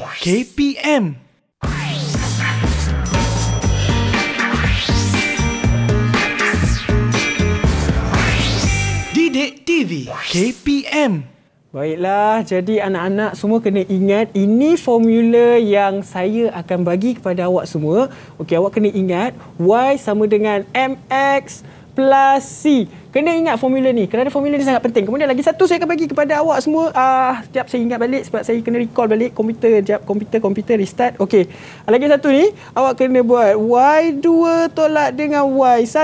KPM. Didik TV KPM. Baiklah, jadi anak-anak semua kena ingat ini formula yang saya akan bagi kepada awak semua. Okey, awak kena ingat Y sama dengan MX plus C. Kena ingat formula ni. Kerana formula ni sangat penting. Kemudian lagi satu saya akan bagi kepada awak semua. Ah, sekejap saya ingat balik sebab saya kena recall balik komputer. Sekejap komputer, komputer restart. Okey. Lagi satu ni. Awak kena buat Y2 tolak dengan Y1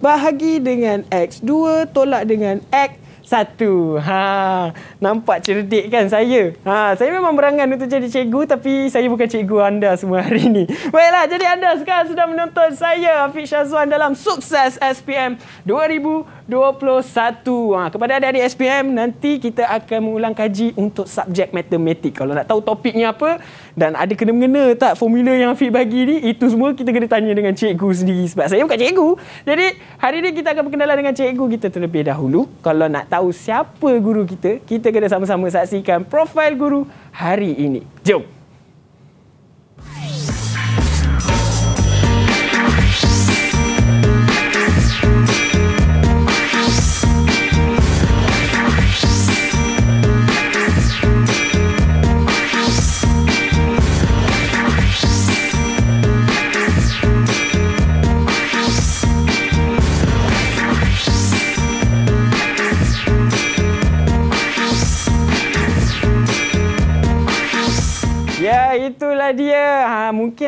bahagi dengan X2 tolak dengan X satu. Ha, nampak cerdik kan saya? Ha, saya memang berangan untuk jadi cikgu tapi saya bukan cikgu anda semua hari ini. Baiklah, jadi anda sekarang sudah menonton saya Afiq Syazwan dalam Sukses SPM 2020. 2021. Ha, kepada adik-adik SPM, nanti kita akan mengulang kaji untuk subjek matematik. Kalau nak tahu topiknya apa dan ada kena-mengena tak formula yang Afiq bagi ni, itu semua kita kena tanya dengan cikgu sendiri. Sebab saya bukan cikgu. Jadi, hari ni kita akan berkenalan dengan cikgu kita terlebih dahulu. Kalau nak tahu siapa guru kita, kita kena sama-sama saksikan profil guru hari ini. Jom!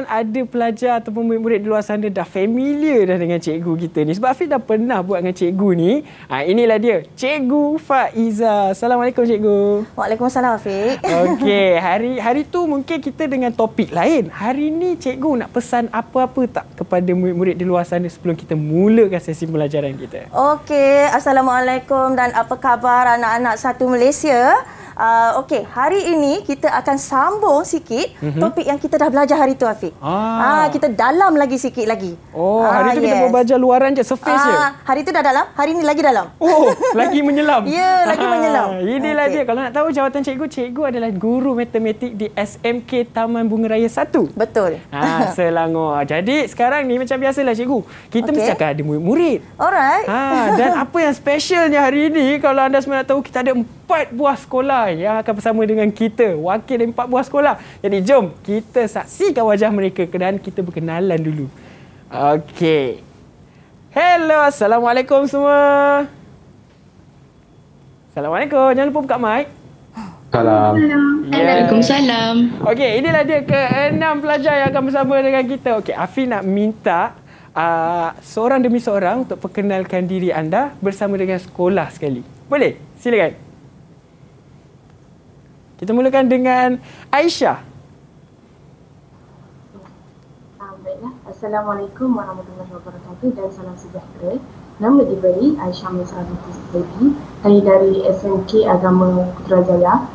mungkin ada pelajar ataupun murid-murid di luar sana dah familiar dah dengan cikgu kita ni. Sebab Hafiz dah pernah buat dengan cikgu ni. Ha, inilah dia, Cikgu Faiza. Assalamualaikum cikgu. Waalaikumsalam Hafiz. Okey, hari hari tu mungkin kita dengan topik lain. Hari ni cikgu nak pesan apa-apa tak kepada murid-murid di luar sana sebelum kita mulakan sesi pelajaran kita. Okey, Assalamualaikum dan apa khabar anak-anak satu Malaysia uh, okey hari ini kita akan sambung sikit mm-hmm. topik yang kita dah belajar hari tu Afiq. Ah. ah kita dalam lagi sikit lagi. Oh ah, hari tu yes. kita mau belajar luaran je surface ah, je. hari tu dah dalam, hari ini lagi dalam. Oh lagi menyelam. ya lagi ah, menyelam. Inilah okay. dia kalau nak tahu jawatan cikgu, cikgu adalah guru matematik di SMK Taman Bunga Raya 1. Betul. Ah Selangor. Jadi sekarang ni macam biasalah cikgu. Kita okay. mesti akan ada murid-murid. Alright. Ah dan apa yang specialnya hari ini kalau anda semua nak tahu kita ada empat buah sekolah Fai yang akan bersama dengan kita, wakil dari empat buah sekolah. Jadi jom kita saksikan wajah mereka dan kita berkenalan dulu. Okey. Hello, Assalamualaikum semua. Assalamualaikum. Jangan lupa buka mic. Salam. Assalamualaikum. Yeah. Okey, inilah dia ke enam pelajar yang akan bersama dengan kita. Okey, Afi nak minta uh, seorang demi seorang untuk perkenalkan diri anda bersama dengan sekolah sekali. Boleh? Silakan. Kita mulakan dengan Aisyah. Assalamualaikum warahmatullahi wabarakatuh dan salam sejahtera. Nama diberi Aisyah Mesra Binti Sibadi. Saya dari SMK Agama Putrajaya.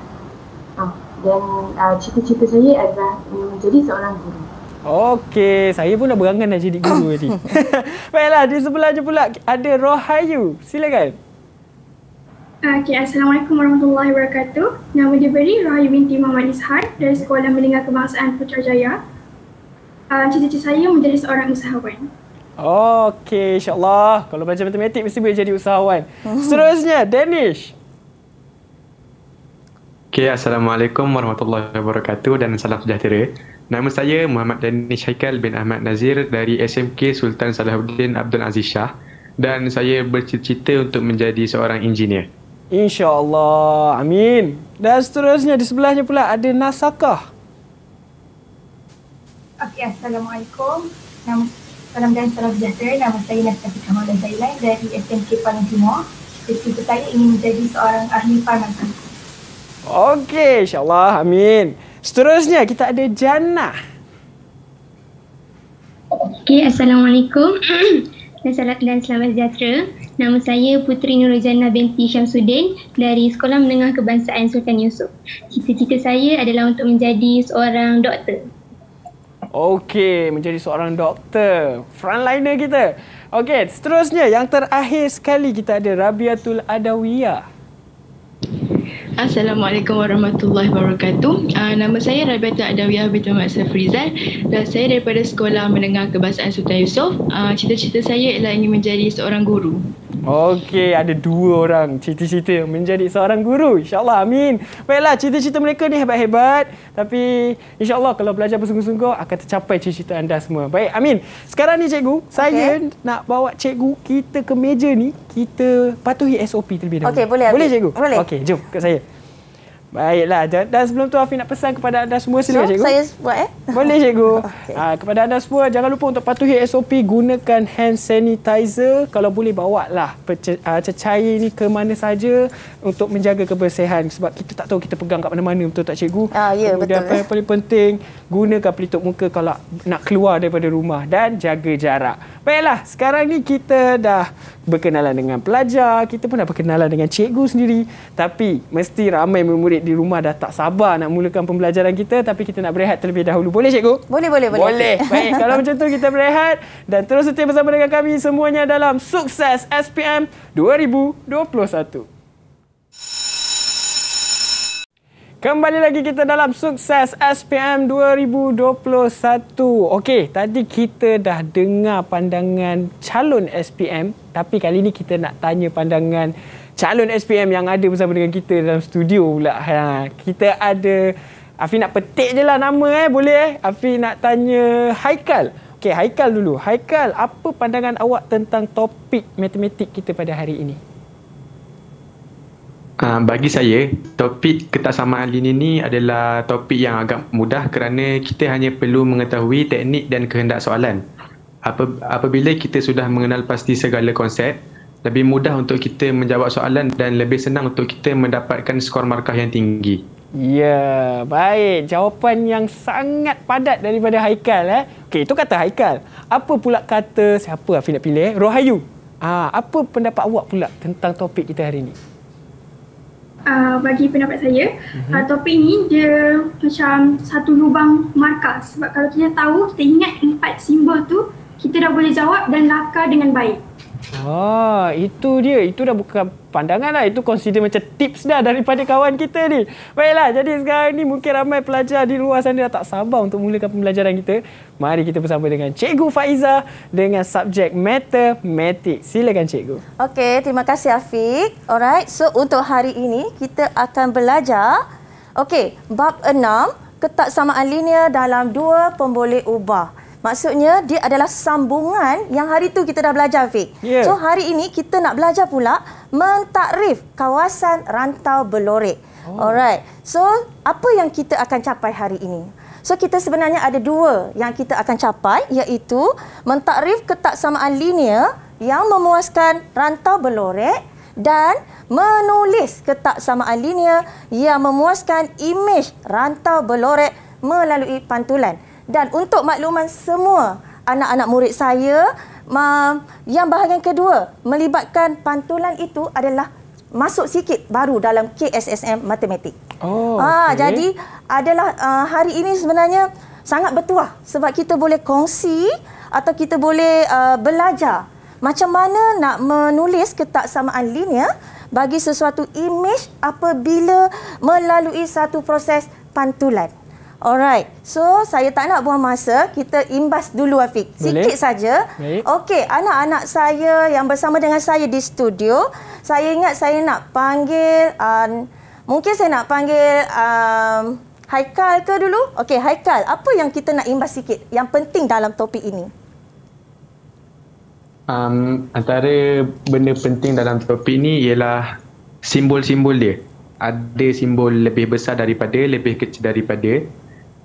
Ah, dan uh, cita-cita saya adalah menjadi hmm, seorang guru. Okey, saya pun dah berangan nak jadi guru tadi. Baiklah, di sebelah je pula ada Rohayu. Silakan. Okay, Assalamualaikum warahmatullahi wabarakatuh. Nama diberi Rahayu binti Muhammad Ishar dari Sekolah Melingkar Kebangsaan Putrajaya. Uh, cita-cita saya menjadi seorang usahawan. Okay, insyaAllah. Kalau belajar matematik, mesti boleh jadi usahawan. Hmm. Seterusnya, Danish. Okay, Assalamualaikum warahmatullahi wabarakatuh dan salam sejahtera. Nama saya Muhammad Danish Haikal bin Ahmad Nazir dari SMK Sultan Salahuddin Abdul Aziz Shah dan saya bercita-cita untuk menjadi seorang engineer. InsyaAllah. Amin. Dan seterusnya di sebelahnya pula ada Nasakah. Okey, Assalamualaikum. Nama, salam dan salam sejahtera. Nama saya Nasakah Kamala Zailan dari SMK Palang Timur. Cita-cita saya ingin menjadi seorang ahli farmasi. Okey, insyaAllah. Amin. Seterusnya kita ada Jannah. Okey, Assalamualaikum. Dan selamat sejahtera. Nama saya Putri Nurjana binti Syamsuddin dari Sekolah Menengah Kebangsaan Sultan Yusof. Cita-cita saya adalah untuk menjadi seorang doktor. Okey, menjadi seorang doktor. Frontliner kita. Okey, seterusnya yang terakhir sekali kita ada Rabiatul Adawiyah. Assalamualaikum warahmatullahi wabarakatuh. Uh, nama saya Rabiatul Adawiyah binti Muhammad Safrizal dan saya daripada Sekolah Menengah Kebangsaan Sultan Yusof. Uh, cita-cita saya ialah ingin menjadi seorang guru. Okey, ada dua orang cita-cita menjadi seorang guru. InsyaAllah, amin. Baiklah, cita-cita mereka ni hebat-hebat. Tapi insyaAllah kalau belajar bersungguh-sungguh, akan tercapai cita-cita anda semua. Baik, amin. Sekarang ni cikgu, okay. saya nak bawa cikgu kita ke meja ni. Kita patuhi SOP terlebih dahulu. Okey, boleh. Boleh ambil. cikgu? Okey, jom ke saya. Baiklah. Dan sebelum tu, Afi nak pesan kepada anda semua. Sila, so, cikgu. Saya buat, eh? Boleh, cikgu. Ah, okay. ha, kepada anda semua, jangan lupa untuk patuhi SOP. Gunakan hand sanitizer. Kalau boleh, bawa lah ah, cecair ini ke mana saja untuk menjaga kebersihan. Sebab kita tak tahu kita pegang kat mana-mana. Betul tak, cikgu? Ah, ya, yeah, betul. Kemudian, eh? paling penting, gunakan pelitup muka kalau nak keluar daripada rumah. Dan jaga jarak. Baiklah, sekarang ni kita dah berkenalan dengan pelajar, kita pun dah berkenalan dengan cikgu sendiri. Tapi mesti ramai murid di rumah dah tak sabar nak mulakan pembelajaran kita tapi kita nak berehat terlebih dahulu. Boleh cikgu? Boleh, boleh, boleh. Boleh. Baik, kalau macam tu kita berehat dan terus setia bersama dengan kami semuanya dalam Sukses SPM 2021. Kembali lagi kita dalam sukses SPM 2021. Okey, tadi kita dah dengar pandangan calon SPM, tapi kali ini kita nak tanya pandangan calon SPM yang ada bersama dengan kita dalam studio pula. Ha, kita ada Afi nak petik je lah nama eh, boleh eh? Afi nak tanya Haikal. Okey, Haikal dulu. Haikal, apa pandangan awak tentang topik matematik kita pada hari ini? Ah, bagi saya, topik ketaksamaan linear ini adalah topik yang agak mudah kerana kita hanya perlu mengetahui teknik dan kehendak soalan. Apa, apabila kita sudah mengenal pasti segala konsep, lebih mudah untuk kita menjawab soalan dan lebih senang untuk kita mendapatkan skor markah yang tinggi. Ya, baik. Jawapan yang sangat padat daripada Haikal. Eh? Okey, itu kata Haikal. Apa pula kata siapa Afi nak pilih? Rohayu. Ah, apa pendapat awak pula tentang topik kita hari ini? Uh, bagi pendapat saya mm-hmm. uh, topik ni dia macam satu lubang markah sebab kalau kita tahu kita ingat empat simbol tu kita dah boleh jawab dan lakar dengan baik Oh, itu dia. Itu dah bukan pandangan lah. Itu consider macam tips dah daripada kawan kita ni. Baiklah, jadi sekarang ni mungkin ramai pelajar di luar sana dah tak sabar untuk mulakan pembelajaran kita. Mari kita bersama dengan Cikgu Faiza dengan subjek matematik. Silakan Cikgu. Okey, terima kasih Afiq. Alright, so untuk hari ini kita akan belajar Okey, bab enam ketak samaan linear dalam dua pemboleh ubah. Maksudnya dia adalah sambungan yang hari tu kita dah belajar Fik. Yeah. So hari ini kita nak belajar pula mentakrif kawasan rantau Belorek. Oh. Alright. So apa yang kita akan capai hari ini? So kita sebenarnya ada dua yang kita akan capai iaitu mentakrif ketaksamaan linear yang memuaskan rantau Belorek dan menulis ketaksamaan linear yang memuaskan imej rantau Belorek melalui pantulan. Dan untuk makluman semua anak-anak murid saya, yang bahagian kedua melibatkan pantulan itu adalah masuk sikit baru dalam KSSM matematik. Oh, ah, okay. jadi adalah ah, hari ini sebenarnya sangat bertuah sebab kita boleh kongsi atau kita boleh ah, belajar macam mana nak menulis ketaksamaan linear bagi sesuatu imej apabila melalui satu proses pantulan. Alright. So, saya tak nak buang masa. Kita imbas dulu, Afiq. Sikit saja. Okey, anak-anak saya yang bersama dengan saya di studio. Saya ingat saya nak panggil... Um, mungkin saya nak panggil... Um, Haikal ke dulu? Okey, Haikal. Apa yang kita nak imbas sikit yang penting dalam topik ini? Um, antara benda penting dalam topik ini ialah simbol-simbol dia. Ada simbol lebih besar daripada, lebih kecil daripada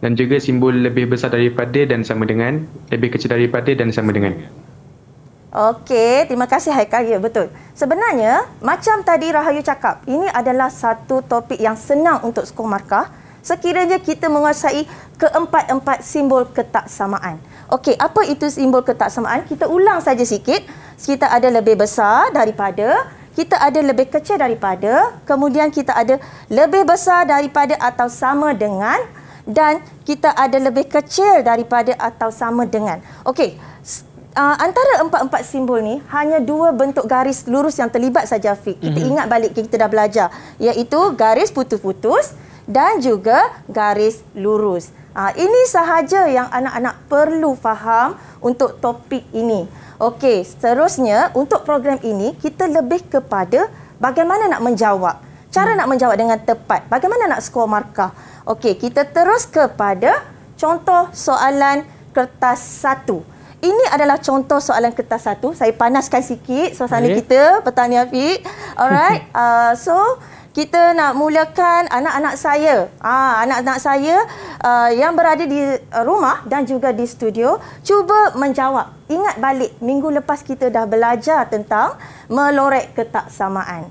dan juga simbol lebih besar daripada dan sama dengan lebih kecil daripada dan sama dengan Okey, terima kasih Haikal. Ya, betul. Sebenarnya, macam tadi Rahayu cakap, ini adalah satu topik yang senang untuk skor markah sekiranya kita menguasai keempat-empat simbol ketaksamaan. Okey, apa itu simbol ketaksamaan? Kita ulang saja sikit. Kita ada lebih besar daripada, kita ada lebih kecil daripada, kemudian kita ada lebih besar daripada atau sama dengan, dan kita ada lebih kecil daripada atau sama dengan. Okey. Uh, antara empat-empat simbol ni hanya dua bentuk garis lurus yang terlibat saja Fik. Kita mm-hmm. ingat balik kita dah belajar iaitu garis putus-putus dan juga garis lurus. Uh, ini sahaja yang anak-anak perlu faham untuk topik ini. Okey, seterusnya untuk program ini kita lebih kepada bagaimana nak menjawab. Cara mm. nak menjawab dengan tepat. Bagaimana nak skor markah. Okey, kita terus kepada contoh soalan kertas satu. Ini adalah contoh soalan kertas satu. Saya panaskan sikit suasana okay. kita, petani Afiq. Alright, uh, so kita nak mulakan anak-anak saya. Ah, anak-anak saya uh, yang berada di rumah dan juga di studio, cuba menjawab. Ingat balik minggu lepas kita dah belajar tentang melorek ketaksamaan.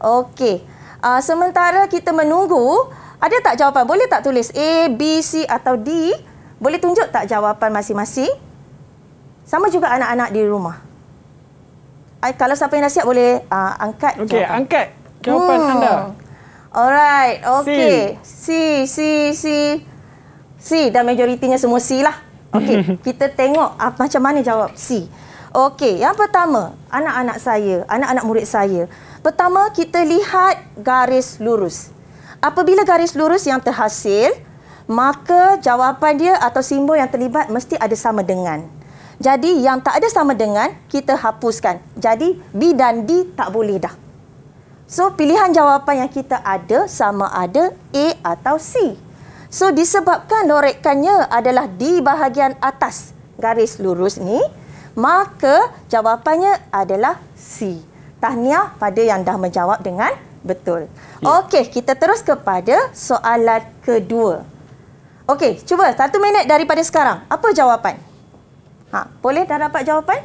Okey. Uh, sementara kita menunggu, ada tak jawapan? Boleh tak tulis A, B, C atau D? Boleh tunjuk tak jawapan masing-masing? Sama juga anak-anak di rumah. I, kalau siapa yang dah siap boleh uh, angkat okay, jawapan. Okey, angkat jawapan hmm. anda. Alright, okey. C. C, C, C. C dan majoritinya semua C lah. Okey, kita tengok uh, macam mana jawab C. Okey, yang pertama, anak-anak saya, anak-anak murid saya. Pertama, kita lihat garis lurus. Apabila garis lurus yang terhasil, maka jawapan dia atau simbol yang terlibat mesti ada sama dengan. Jadi yang tak ada sama dengan, kita hapuskan. Jadi B dan D tak boleh dah. So pilihan jawapan yang kita ada sama ada A atau C. So disebabkan lorekannya adalah di bahagian atas garis lurus ni, maka jawapannya adalah C. Tahniah pada yang dah menjawab dengan Betul. Yeah. Okey, kita terus kepada soalan kedua. Okey, cuba satu minit daripada sekarang. Apa jawapan? Ha, boleh dah dapat jawapan?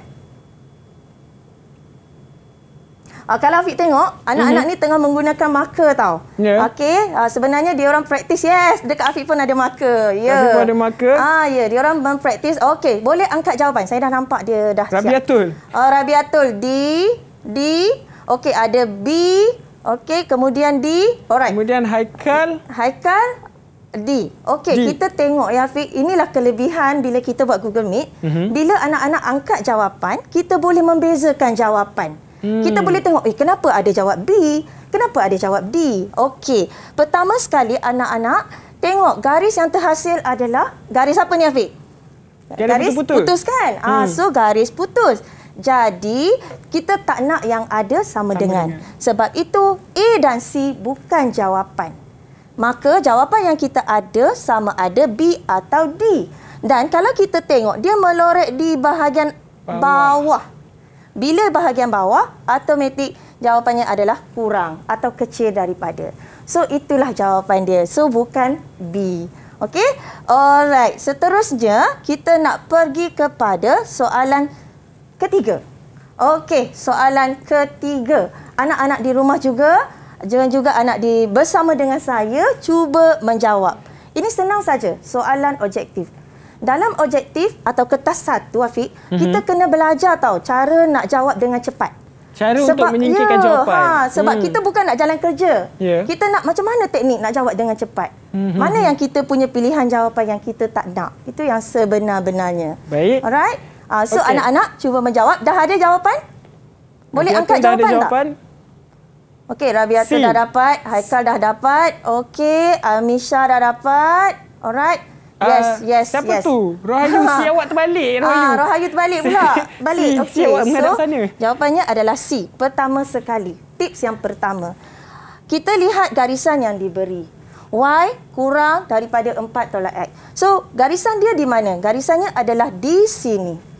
Uh, kalau Afiq tengok, anak-anak mm-hmm. ni tengah menggunakan marker tau. Yeah. Okey, uh, sebenarnya dia orang praktis. Yes, dekat Afiq pun ada marker. Ya. Yeah. Afiq pun ada marker. Ah, ya, yeah. dia orang mempraktis. Okey, boleh angkat jawapan. Saya dah nampak dia dah Rabiatul. siap. Rabiatul. Uh, Rabiatul di di Okey, ada B, Okey, kemudian D. Alright. Kemudian Haikal. Haikal D. Okey, kita tengok ya Fik, inilah kelebihan bila kita buat Google Meet. Mm -hmm. Bila anak-anak angkat jawapan, kita boleh membezakan jawapan. Hmm. Kita boleh tengok, eh kenapa ada jawab B? Kenapa ada jawab D? Okey. Pertama sekali anak-anak tengok garis yang terhasil adalah garis apa ni Afiq? Garis, garis putus, -putus. putus kan? Ah, hmm. Ah, so garis putus. Jadi, kita tak nak yang ada sama, sama dengan. dengan. Sebab itu, A dan C bukan jawapan. Maka, jawapan yang kita ada sama ada B atau D. Dan kalau kita tengok, dia melorek di bahagian bawah. bawah. Bila bahagian bawah, automatik jawapannya adalah kurang atau kecil daripada. So, itulah jawapan dia. So, bukan B. Okay, Alright. Seterusnya, kita nak pergi kepada soalan ketiga. Okey, soalan ketiga. Anak-anak di rumah juga, jangan juga anak di bersama dengan saya cuba menjawab. Ini senang saja, soalan objektif. Dalam objektif atau kertas satu Afiq, mm -hmm. kita kena belajar tahu cara nak jawab dengan cepat. Cara sebab, untuk menyingkirkan ya, jawapan. Ha, sebab hmm. kita bukan nak jalan kerja. Yeah. Kita nak macam mana teknik nak jawab dengan cepat. Mm -hmm. Mana yang kita punya pilihan jawapan yang kita tak nak. Itu yang sebenar-benarnya. Baik. Alright. Uh, so anak-anak okay. cuba menjawab. Dah ada jawapan? Boleh Raviata angkat jawapan, jawapan tak? Okey, Rabiata C. dah dapat. Haikal dah dapat. Okay, Amisha dah dapat. Alright. Ah, yes, uh, yes, siapa yes. Siapa tu? Rohayu, ha. si awak terbalik. Rohayu. Ah, Rohayu terbalik pula. Balik. Si, okay. si awak so, sana. Jawapannya adalah C. Pertama sekali. Tips yang pertama. Kita lihat garisan yang diberi. Y kurang daripada 4 tolak X. So, garisan dia di mana? Garisannya adalah di sini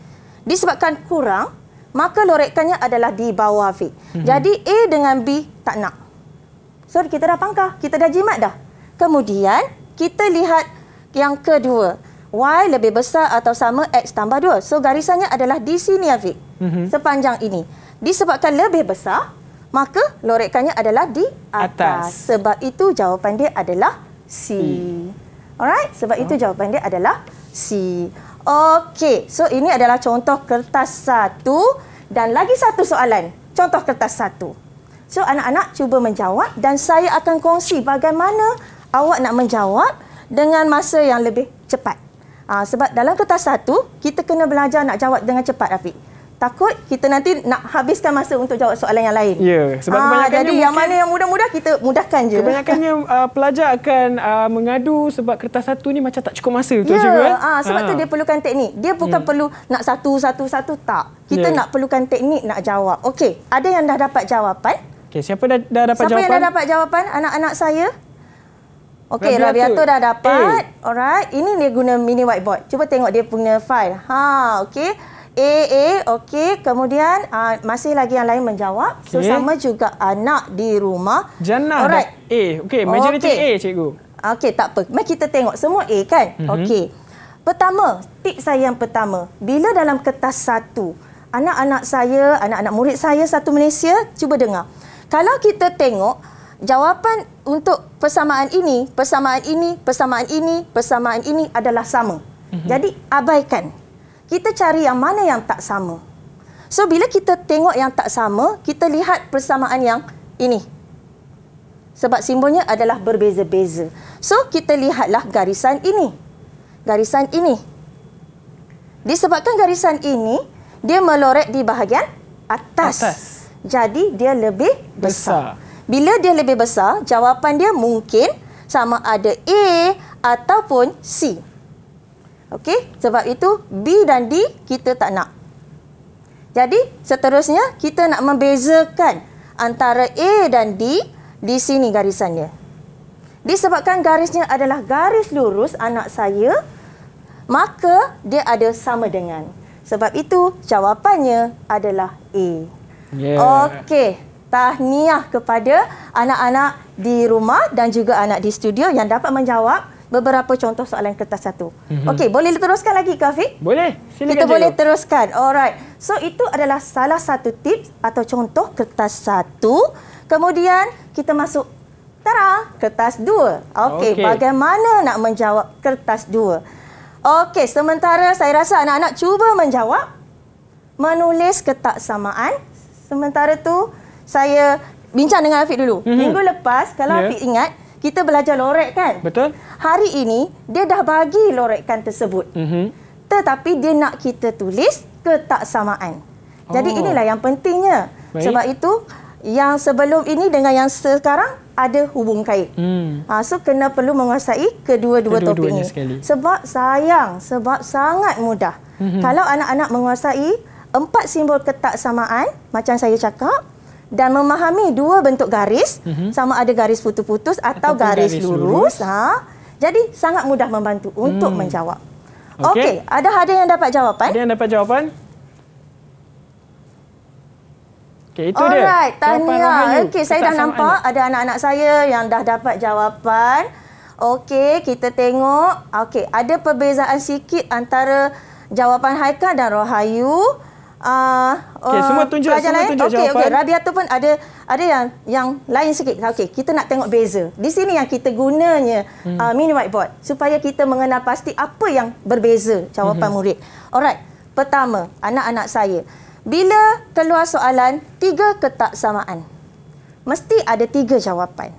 disebabkan kurang, maka lorekannya adalah di bawah V. Hmm. Jadi A dengan B tak nak. So kita dah pangkah, kita dah jimat dah. Kemudian kita lihat yang kedua. Y lebih besar atau sama X tambah 2. So garisannya adalah di sini Afiq. Mm -hmm. Sepanjang ini. Disebabkan lebih besar, maka lorekannya adalah di atas. atas. Sebab itu jawapan dia adalah C. E. Alright? Sebab oh. itu jawapan dia adalah C. Okey, so ini adalah contoh kertas satu dan lagi satu soalan. Contoh kertas satu. So, anak-anak cuba menjawab dan saya akan kongsi bagaimana awak nak menjawab dengan masa yang lebih cepat. Ha, sebab dalam kertas satu, kita kena belajar nak jawab dengan cepat, Rafiq takut kita nanti nak habiskan masa untuk jawab soalan yang lain. Ya, sebab ha, ah, kebanyakannya jadi mungkin, yang mana yang mudah-mudah kita mudahkan je. Kebanyakannya uh, ah, pelajar akan uh, mengadu sebab kertas satu ni macam tak cukup masa ya, eh? tu ya, Ya, ha, sebab ha. tu dia perlukan teknik. Dia bukan hmm. perlu nak satu satu satu tak. Kita ya. nak perlukan teknik nak jawab. Okey, ada yang dah dapat jawapan? Okey, siapa dah, dah dapat siapa jawapan? Siapa yang dah dapat jawapan? Anak-anak saya. Okey, tu dah dapat. Hey. Eh. Alright, ini dia guna mini whiteboard. Cuba tengok dia punya file. Ha, okey. A A okey kemudian uh, masih lagi yang lain menjawab okay. so sama juga anak di rumah Jannah Alright. A okey majority okay. A cikgu okey tak apa mari kita tengok semua A kan mm-hmm. okey pertama tip saya yang pertama bila dalam kertas satu anak-anak saya anak-anak murid saya satu Malaysia cuba dengar kalau kita tengok jawapan untuk persamaan ini persamaan ini persamaan ini persamaan ini adalah sama mm-hmm. jadi abaikan kita cari yang mana yang tak sama. So bila kita tengok yang tak sama, kita lihat persamaan yang ini. Sebab simbolnya adalah berbeza-beza. So kita lihatlah garisan ini. Garisan ini. Disebabkan garisan ini, dia melorek di bahagian atas. atas. Jadi dia lebih besar. besar. Bila dia lebih besar, jawapan dia mungkin sama ada A ataupun C. Okey, sebab itu B dan D kita tak nak. Jadi, seterusnya kita nak membezakan antara A dan D di sini garisannya. Disebabkan garisnya adalah garis lurus anak saya, maka dia ada sama dengan. Sebab itu, jawapannya adalah A. Yeah. Okey, tahniah kepada anak-anak di rumah dan juga anak di studio yang dapat menjawab beberapa contoh soalan kertas satu. Mm -hmm. Okey, boleh teruskan lagi ke Afiq? Boleh. Silakan Kita jago. boleh teruskan. Alright. So, itu adalah salah satu tips atau contoh kertas satu. Kemudian, kita masuk tara kertas dua. Okey, okay. bagaimana nak menjawab kertas dua? Okey, sementara saya rasa anak-anak cuba menjawab. Menulis ketak samaan. Sementara tu saya bincang dengan Afiq dulu. Mm -hmm. Minggu lepas, kalau yeah. Afiq ingat, kita belajar lorek kan? Betul. Hari ini, dia dah bagi lorekkan tersebut. Mm -hmm. Tetapi dia nak kita tulis ketaksamaan. Jadi oh. inilah yang pentingnya. Baik. Sebab itu, yang sebelum ini dengan yang sekarang ada hubung kait. Hmm. Ha, so, kena perlu menguasai kedua-dua kedua topik ini. Sekali. Sebab sayang, sebab sangat mudah. Mm -hmm. Kalau anak-anak menguasai empat simbol ketaksamaan, macam saya cakap, dan memahami dua bentuk garis mm -hmm. sama ada garis putus-putus atau Ataupun garis, garis lurus. lurus ha jadi sangat mudah membantu untuk hmm. menjawab okey okay, ada ada yang dapat jawapan ada yang dapat jawapan Okay, itu Alright, dia tanya okey saya dah nampak ada anak-anak saya yang dah dapat jawapan okey kita tengok okey ada perbezaan sikit antara jawapan Haika dan Rohayu Uh, ah, okay, eh, semua tunjuk, semua lain? Eh? tunjuk okay, jawapan. Okay. Radiator pun ada ada yang yang lain sikit. Okay, kita nak tengok beza. Di sini yang kita gunanya hmm. uh, mini whiteboard. Supaya kita mengenal pasti apa yang berbeza jawapan hmm. murid. Alright, pertama, anak-anak saya. Bila keluar soalan tiga ketak samaan mesti ada tiga jawapan.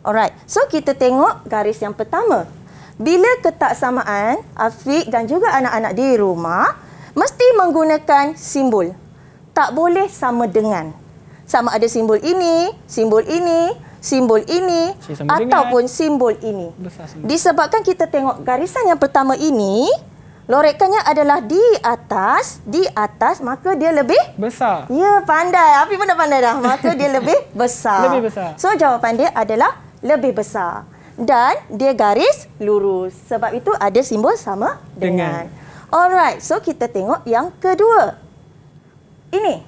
Alright, so kita tengok garis yang pertama. Bila ketak samaan Afiq dan juga anak-anak di rumah mesti menggunakan simbol. Tak boleh sama dengan. Sama ada simbol ini, simbol ini, simbol ini ataupun dengan. simbol ini. Disebabkan kita tengok garisan yang pertama ini, lorekannya adalah di atas, di atas maka dia lebih besar. Ya, pandai. Api pun dah pandai dah. Maka dia lebih besar. Lebih besar. So jawapan dia adalah lebih besar. Dan dia garis lurus. Sebab itu ada simbol sama dengan. dengan. Alright, so kita tengok yang kedua. Ini.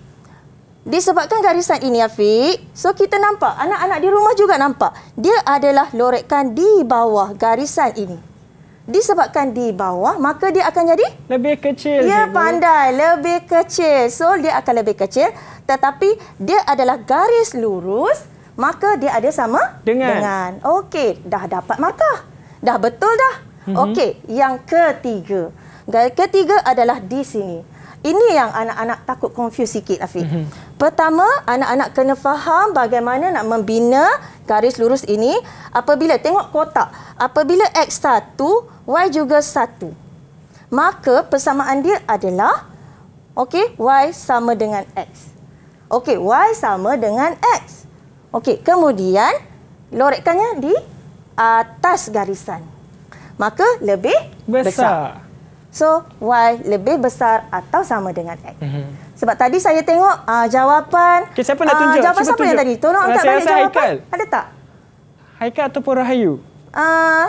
Disebabkan garisan ini, Afiq. So, kita nampak. Anak-anak di rumah juga nampak. Dia adalah lorekan di bawah garisan ini. Disebabkan di bawah, maka dia akan jadi? Lebih kecil. Ya, pandai. Lebih kecil. So, dia akan lebih kecil. Tetapi, dia adalah garis lurus. Maka, dia ada sama? Dengan. dengan. Okey. Dah dapat markah. Dah betul dah. Mm -hmm. Okey. Yang ketiga. Okey. Okay. Ketiga adalah di sini. Ini yang anak-anak takut confuse sikit, Afiq. Mm -hmm. Pertama, anak-anak kena faham bagaimana nak membina garis lurus ini. Apabila, tengok kotak. Apabila X satu, Y juga satu. Maka persamaan dia adalah, okay, Y sama dengan X. Okey, Y sama dengan X. Okey, kemudian lorekannya di atas garisan. Maka lebih besar. besar. So Y lebih besar atau sama dengan X. Mm-hmm. Sebab tadi saya tengok uh, jawapan. Okay, siapa nak ah, tunjuk? Uh, jawapan Cuba siapa tunjuk. yang tadi? Tolong angkat balik jawapan. Haikal. Ada tak? Haikal ataupun Rahayu? Uh, ah,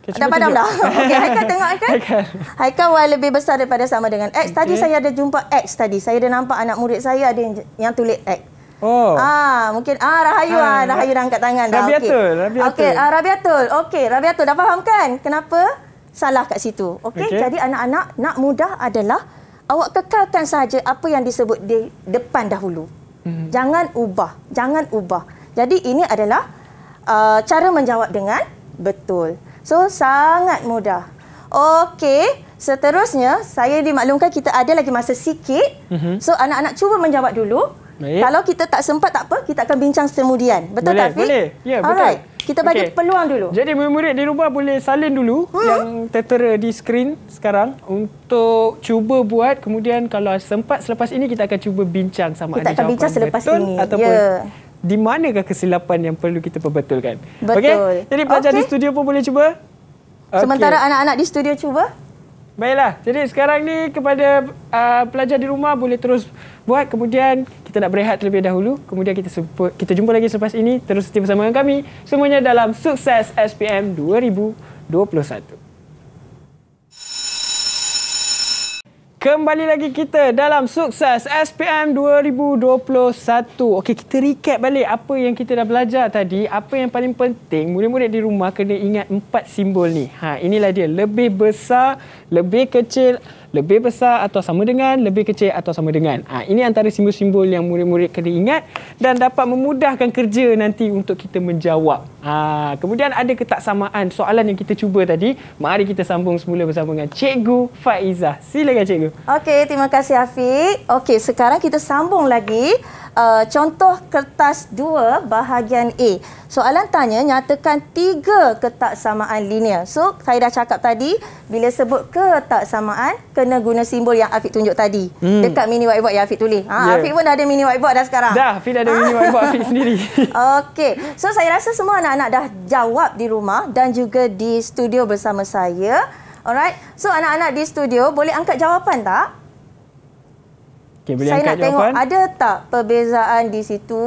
Okay, dah padam dah. Okay, Haikal tengok kan? Haikal. Haikal Y lebih besar daripada sama dengan X. Tadi okay. saya ada jumpa X tadi. Saya ada nampak anak murid saya ada yang, yang tulis X. Oh. Ah, mungkin ah Rahayu ah, ah Rahayu dah angkat tangan dah. Rabiatul, okay. Rabiatul. Okey, ah, Rabiatul. Okey, Rabiatul dah faham kan kenapa? salah kat situ. Okey, okay. jadi anak-anak nak mudah adalah awak kekalkan saja apa yang disebut di depan dahulu. Hmm. Jangan ubah, jangan ubah. Jadi ini adalah uh, cara menjawab dengan betul. So sangat mudah. Okey, seterusnya saya dimaklumkan kita ada lagi masa sikit. Mm-hmm. So anak-anak cuba menjawab dulu. Baik. Kalau kita tak sempat tak apa, kita akan bincang kemudian, Betul boleh, tak Fik? Boleh. Ya, yeah, betul. Alright. Kita bagi okay. peluang dulu. Jadi murid-murid di rumah boleh salin dulu hmm? yang tertera di skrin sekarang untuk cuba buat. Kemudian kalau sempat selepas ini kita akan cuba bincang sama kita ada jawapan bincang selepas betul ini. ataupun yeah. di manakah kesilapan yang perlu kita perbetulkan. Betul. Okay? Jadi pelajar okay. di studio pun boleh cuba. Sementara anak-anak di studio cuba. Baiklah. Jadi sekarang ni kepada uh, pelajar di rumah boleh terus buat. Kemudian kita nak berehat terlebih dahulu. Kemudian kita sempur, kita jumpa lagi selepas ini. Terus setiap bersama dengan kami. Semuanya dalam Sukses SPM 2021. Kembali lagi kita dalam sukses SPM 2021. Okey, kita recap balik apa yang kita dah belajar tadi. Apa yang paling penting, murid-murid di rumah kena ingat empat simbol ni. Ha, inilah dia, lebih besar, lebih kecil, lebih besar atau sama dengan lebih kecil atau sama dengan ha, ini antara simbol-simbol yang murid-murid kena ingat dan dapat memudahkan kerja nanti untuk kita menjawab ha, kemudian ada ketaksamaan soalan yang kita cuba tadi mari kita sambung semula bersama dengan Cikgu Faizah silakan Cikgu Okey, terima kasih Afiq Okey, sekarang kita sambung lagi uh, contoh kertas 2 bahagian A Soalan tanya nyatakan tiga ketaksamaan linear. So, saya dah cakap tadi, bila sebut ketaksamaan, kena guna simbol yang Afiq tunjuk tadi. Hmm. Dekat mini whiteboard yang Afiq tulis. Ha, yeah. Afiq pun dah ada mini whiteboard dah sekarang. Dah, Afiq dah ada mini whiteboard Afiq sendiri. Okey. So, saya rasa semua anak-anak dah jawab di rumah dan juga di studio bersama saya. Alright. So, anak-anak di studio boleh angkat jawapan tak? Okay, saya nak jawapan. tengok ada tak perbezaan di situ.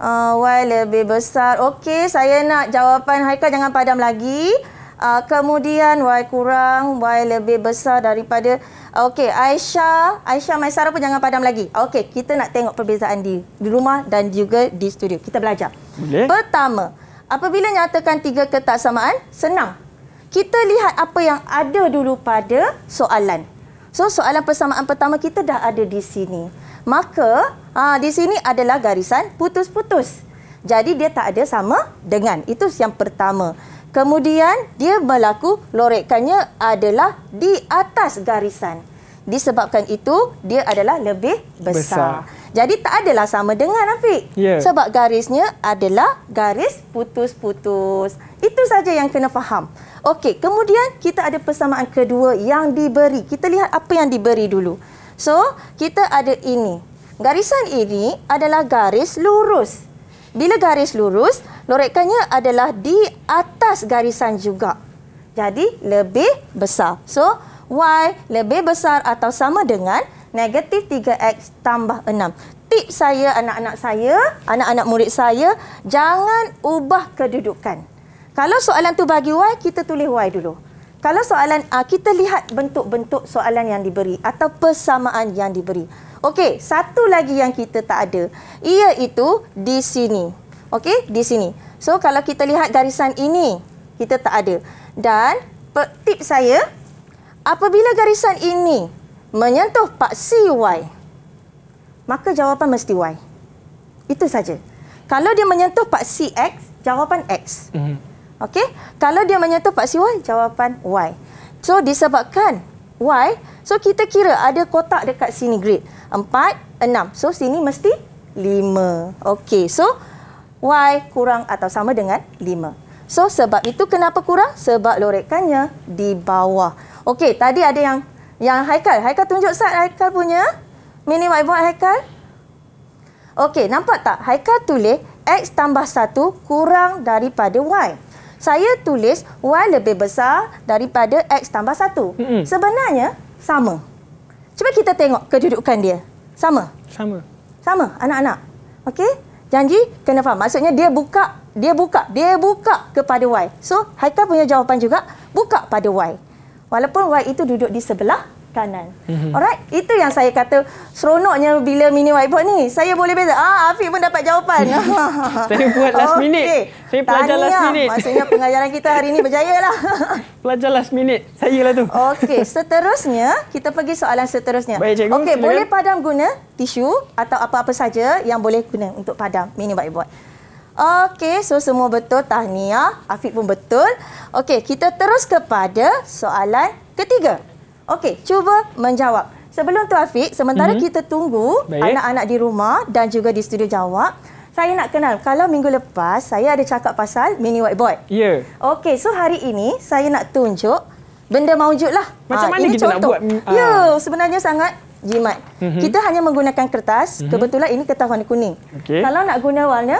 Wah lebih besar. Okey, saya nak jawapan Haikal jangan padam lagi. Uh, kemudian wah kurang, wah lebih besar daripada... Okey, Aisyah. Aisyah Maisara pun jangan padam lagi. Okey, kita nak tengok perbezaan di, di rumah dan juga di studio. Kita belajar. Boleh. Pertama, apabila nyatakan tiga ketak samaan, senang. Kita lihat apa yang ada dulu pada soalan. So, soalan persamaan pertama kita dah ada di sini. Maka, Ha, di sini adalah garisan putus-putus. Jadi dia tak ada sama dengan. Itu yang pertama. Kemudian dia berlaku lorekannya adalah di atas garisan. Disebabkan itu dia adalah lebih besar. besar. Jadi tak adalah sama dengan Afiq. Yeah. Sebab garisnya adalah garis putus-putus. Itu saja yang kena faham. Okey, kemudian kita ada persamaan kedua yang diberi. Kita lihat apa yang diberi dulu. So, kita ada ini. Garisan ini adalah garis lurus. Bila garis lurus, lorekannya adalah di atas garisan juga. Jadi, lebih besar. So, Y lebih besar atau sama dengan negatif 3X tambah 6. Tip saya, anak-anak saya, anak-anak murid saya, jangan ubah kedudukan. Kalau soalan tu bagi Y, kita tulis Y dulu kalau soalan uh, kita lihat bentuk-bentuk soalan yang diberi atau persamaan yang diberi. Okey, satu lagi yang kita tak ada iaitu di sini. Okey, di sini. So kalau kita lihat garisan ini, kita tak ada. Dan tip saya apabila garisan ini menyentuh paksi y maka jawapan mesti y. Itu saja. Kalau dia menyentuh paksi x, jawapan x. Mm -hmm. Okey? Kalau dia menyatu Pak Siwa, jawapan Y. So, disebabkan Y, so kita kira ada kotak dekat sini grid. Empat, enam. So, sini mesti lima. Okey, so Y kurang atau sama dengan lima. So, sebab itu kenapa kurang? Sebab lorekannya di bawah. Okey, tadi ada yang yang Haikal. Haikal tunjuk saat Haikal punya. Mini whiteboard Haikal. Okey, nampak tak? Haikal tulis X tambah 1 kurang daripada Y saya tulis y lebih besar daripada x tambah 1. -hmm. Sebenarnya sama. Cuba kita tengok kedudukan dia. Sama? Sama. Sama, anak-anak. Okey? Janji kena faham. Maksudnya dia buka, dia buka, dia buka kepada y. So, Haikal punya jawapan juga buka pada y. Walaupun y itu duduk di sebelah kanan. Mhm. Alright, itu yang saya kata seronoknya bila mini whiteboard ni. Saya boleh beza. Ah, Afiq pun dapat jawapan. saya buat last minute. Saya pelajar Tahniah. last minute. Maksudnya pengajaran kita hari ini berjaya lah. pelajar last minute. Saya lah tu. Okey, seterusnya kita pergi soalan seterusnya. Okey, boleh padam guna tisu atau apa-apa saja yang boleh guna untuk padam mini whiteboard. Okey, so semua betul. Tahniah. Afiq pun betul. Okey, kita terus kepada soalan ketiga. Okey, cuba menjawab. Sebelum tu Afiq, sementara mm-hmm. kita tunggu anak-anak di rumah dan juga di studio jawab, saya nak kenal kalau minggu lepas saya ada cakap pasal mini whiteboard. Ya. Yeah. Okey, so hari ini saya nak tunjuk benda maujud lah. Macam ha, mana kita contoh. nak buat? Mm, ya, yeah, sebenarnya sangat jimat. Mm-hmm. Kita hanya menggunakan kertas, mm-hmm. kebetulan ini kertas warna kuning. Okay. Kalau nak guna warna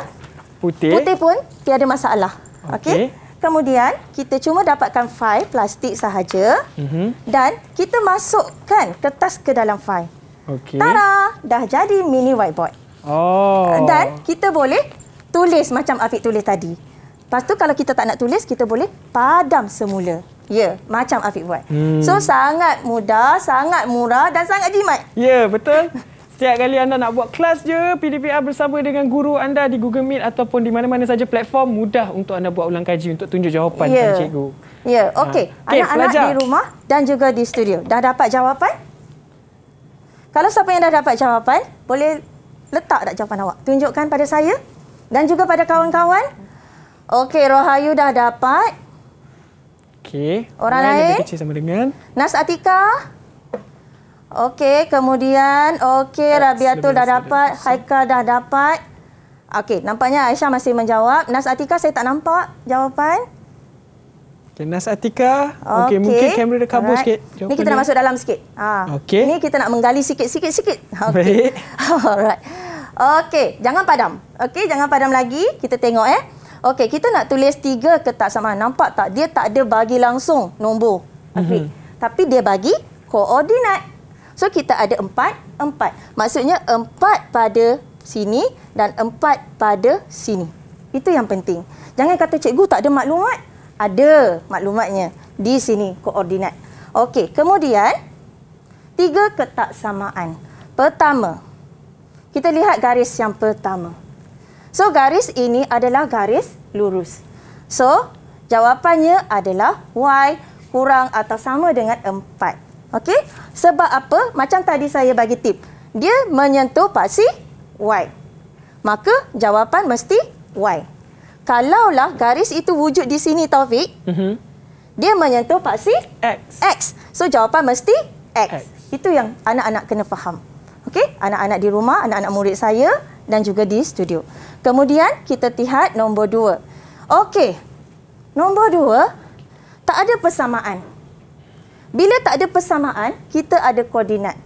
putih, putih pun tiada masalah. Okey. Okay. Kemudian kita cuma dapatkan fail plastik sahaja mm -hmm. dan kita masukkan kertas ke dalam fail. Okey. Tada, dah jadi mini whiteboard. Oh. Dan kita boleh tulis macam Afiq tulis tadi. Lepas tu kalau kita tak nak tulis, kita boleh padam semula. Ya, macam Afiq buat. Hmm. So sangat mudah, sangat murah dan sangat jimat. Ya, yeah, betul. Setiap kali anda nak buat kelas je, PDPR bersama dengan guru anda di Google Meet ataupun di mana-mana saja platform mudah untuk anda buat ulang kaji untuk tunjuk jawapan yeah. kan cikgu. Ya, yeah. okey. Ha. Okay, Anak-anak pelajar. di rumah dan juga di studio. Dah dapat jawapan? Kalau siapa yang dah dapat jawapan, boleh letak tak jawapan awak? Tunjukkan pada saya dan juga pada kawan-kawan. Okey, Rohayu dah dapat. Okey. Orang lain? Lebih Nas Atika. Nas Atika. Okey, kemudian okey Rabiatul dah dapat, Haikal dah dapat. Okey, nampaknya Aisyah masih menjawab. Nas Atika saya tak nampak jawapan. Okey, Nas Atika. Okey, okay. mungkin kamera dah kabur sikit. Jawapan kita nak masuk dalam sikit. Ha. Okay. Ini kita nak menggali sikit-sikit sikit. Okey. Alright. Okey, jangan padam. Okey, jangan padam lagi. Kita tengok eh. Okey, kita nak tulis tiga ke tak sama. Nampak tak? Dia tak ada bagi langsung nombor. Okey. Mm-hmm. Tapi dia bagi koordinat. So kita ada empat, empat. Maksudnya empat pada sini dan empat pada sini. Itu yang penting. Jangan kata cikgu tak ada maklumat. Ada maklumatnya di sini koordinat. Okey, kemudian tiga ketaksamaan. Pertama, kita lihat garis yang pertama. So garis ini adalah garis lurus. So jawapannya adalah y kurang atau sama dengan empat. Okey? Sebab apa? Macam tadi saya bagi tip. Dia menyentuh paksi Y. Maka jawapan mesti Y. Kalaulah garis itu wujud di sini Taufik, mm-hmm. dia menyentuh paksi X. X. So jawapan mesti X. X. Itu yang anak-anak kena faham. Okey? Anak-anak di rumah, anak-anak murid saya dan juga di studio. Kemudian kita lihat nombor dua. Okey. Nombor dua, tak ada persamaan. Bila tak ada persamaan, kita ada koordinat.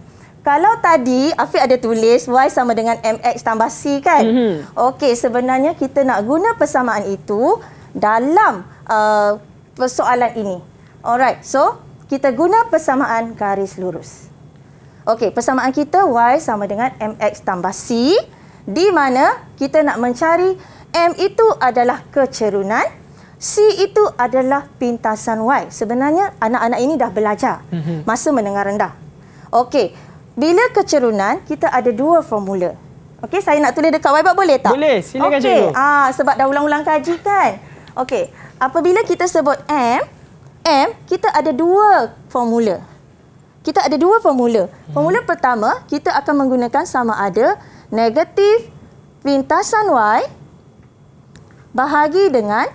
Kalau tadi Afiq ada tulis y sama dengan mx tambah c kan? Mm -hmm. Okey, sebenarnya kita nak guna persamaan itu dalam uh, persoalan ini. Alright, so kita guna persamaan garis lurus. Okey, persamaan kita y sama dengan mx tambah c di mana kita nak mencari m itu adalah kecerunan. C itu adalah pintasan Y. Sebenarnya anak-anak ini dah belajar mhm. masa mendengar rendah. Okey, bila kecerunan kita ada dua formula. Okey, saya nak tulis dekat whiteboard boleh tak? Boleh, silakan okay. cikgu. Ah, sebab dah ulang-ulang kaji kan. Okey, apabila kita sebut M, M kita ada dua formula. Kita ada dua formula. Formula hmm. pertama, kita akan menggunakan sama ada negatif pintasan Y bahagi dengan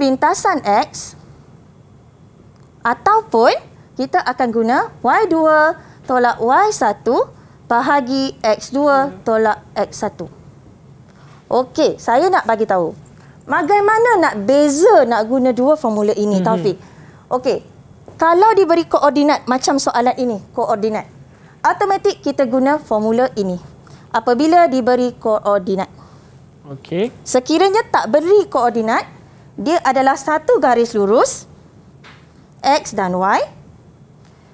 pintasan X ataupun kita akan guna Y2 tolak Y1 bahagi X2 tolak X1. Okey, saya nak bagi tahu. Bagaimana nak beza nak guna dua formula ini, mm -hmm. Taufik? Okey, kalau diberi koordinat macam soalan ini, koordinat. Automatik kita guna formula ini. Apabila diberi koordinat. Okey. Sekiranya tak beri koordinat, dia adalah satu garis lurus X dan Y